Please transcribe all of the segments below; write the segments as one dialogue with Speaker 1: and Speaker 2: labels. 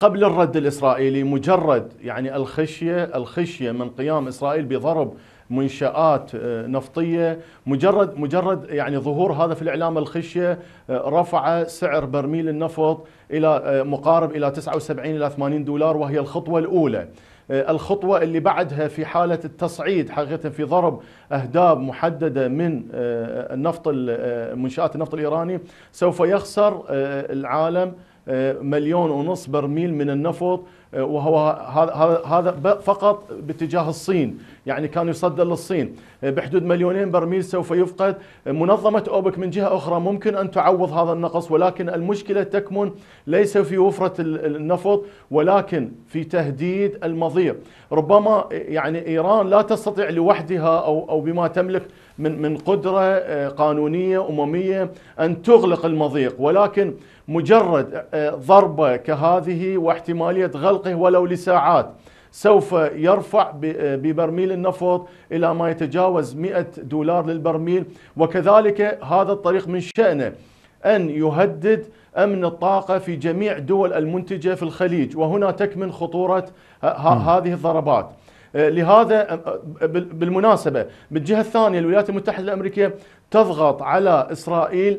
Speaker 1: قبل الرد الإسرائيلي مجرد يعني الخشية الخشية من قيام إسرائيل بضرب منشآت آه، نفطية مجرد مجرد يعني ظهور هذا في الإعلام الخشية آه، رفع سعر برميل النفط إلى آه، مقارب إلى 79 إلى 80 دولار وهي الخطوة الأولى الخطوة اللي بعدها في حالة التصعيد حقيقة في ضرب أهداب محددة من النفط منشآت النفط الإيراني سوف يخسر العالم آه، مليون ونص برميل من النفط آه، وهو هذا فقط باتجاه الصين يعني كان يصدر للصين آه، بحدود مليونين برميل سوف يفقد منظمة أوبك من جهة أخرى ممكن أن تعوض هذا النقص ولكن المشكلة تكمن ليس في وفرة النفط ولكن في تهديد المضيق ربما يعني إيران لا تستطيع لوحدها أو, أو بما تملك من من قدره قانونيه امميه ان تغلق المضيق ولكن مجرد آه، ضربة كهذه واحتمالية غلقه ولو لساعات سوف يرفع آه، ببرميل النفط إلى ما يتجاوز 100 دولار للبرميل وكذلك هذا الطريق من شأنه أن يهدد أمن الطاقة في جميع دول المنتجة في الخليج وهنا تكمن خطورة آه، هذه الضربات لهذا بالمناسبة بالجهة الثانية الولايات المتحدة الأمريكية تضغط على إسرائيل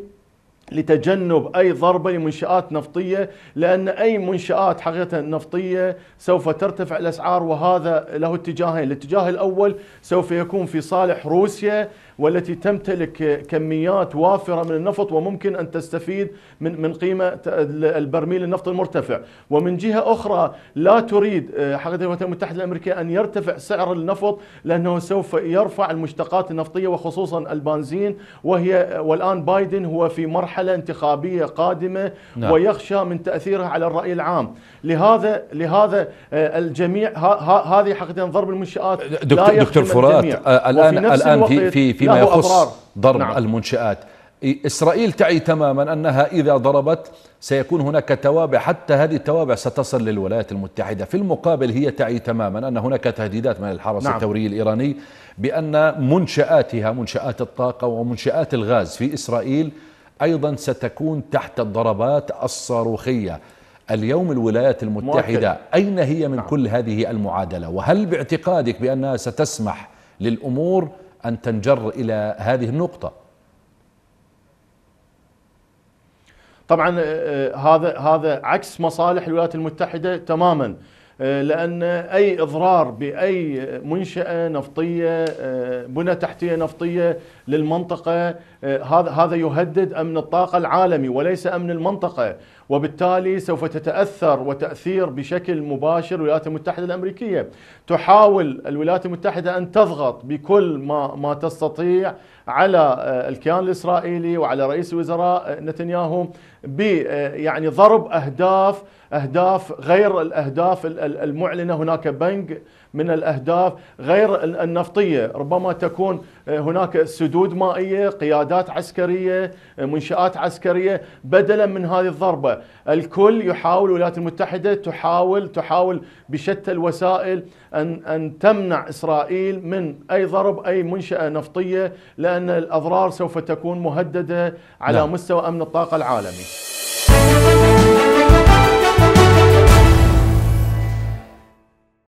Speaker 1: لتجنب اي ضربه لمنشات نفطيه لان اي منشات حقيقه نفطيه سوف ترتفع الاسعار وهذا له اتجاهين، الاتجاه الاول سوف يكون في صالح روسيا والتي تمتلك كميات وافره من النفط وممكن ان تستفيد من من قيمه البرميل النفط المرتفع، ومن جهه اخرى لا تريد آه، حقيقه الولايات المتحده الامريكيه ان يرتفع سعر النفط لانه سوف يرفع المشتقات النفطيه وخصوصا البنزين وهي والان بايدن هو في مرحله مرحلة انتخابية قادمة نعم. ويخشى من تأثيرها على الرأي العام لهذا لهذا آه، الجميع هذه حقيقة ضرب المنشآت دكتور, لا دكتور فرات آه، الآن الآن في في فيما يخص أضرار. ضرب نعم.
Speaker 2: المنشآت إسرائيل تعي تماما أنها إذا ضربت سيكون هناك توابع حتى هذه التوابع ستصل للولايات المتحدة في المقابل هي تعي تماما أن هناك تهديدات من الحرس نعم. الثوري الإيراني بأن منشآتها منشآت الطاقة ومنشآت الغاز في إسرائيل أيضا ستكون تحت الضربات الصاروخية اليوم الولايات المتحدة مؤكد. أين هي من نعم. كل هذه المعادلة وهل باعتقادك بأنها ستسمح للأمور أن تنجر إلى هذه النقطة
Speaker 1: طبعا آه، آه، هذا هذا عكس مصالح الولايات المتحدة تماما آه، لأن أي إضرار بأي منشأة نفطية آه، بنى تحتية نفطية للمنطقة آه، هذا هذا يهدد أمن الطاقة العالمي وليس أمن المنطقة وبالتالي سوف تتأثر وتأثير بشكل مباشر الولايات المتحدة الأمريكية تحاول الولايات المتحدة أن تضغط بكل ما, ما تستطيع على الكيان الإسرائيلي وعلى رئيس الوزراء نتنياهو ب آه، يعني ضرب اهداف اهداف غير الاهداف المعلنه هناك بنك من الأهداف غير النفطية ربما تكون آه، هناك سدود مائية قيادات عسكرية آه، منشآت عسكرية بدلا من هذه الضربة الكل يحاول الولايات المتحدة تحاول تحاول بشتى الوسائل أن, أن تمنع إسرائيل من أي ضرب أي منشأة نفطية لأن الأضرار سوف تكون مهددة على لا. نعم. مستوى أمن الطاقة العالمي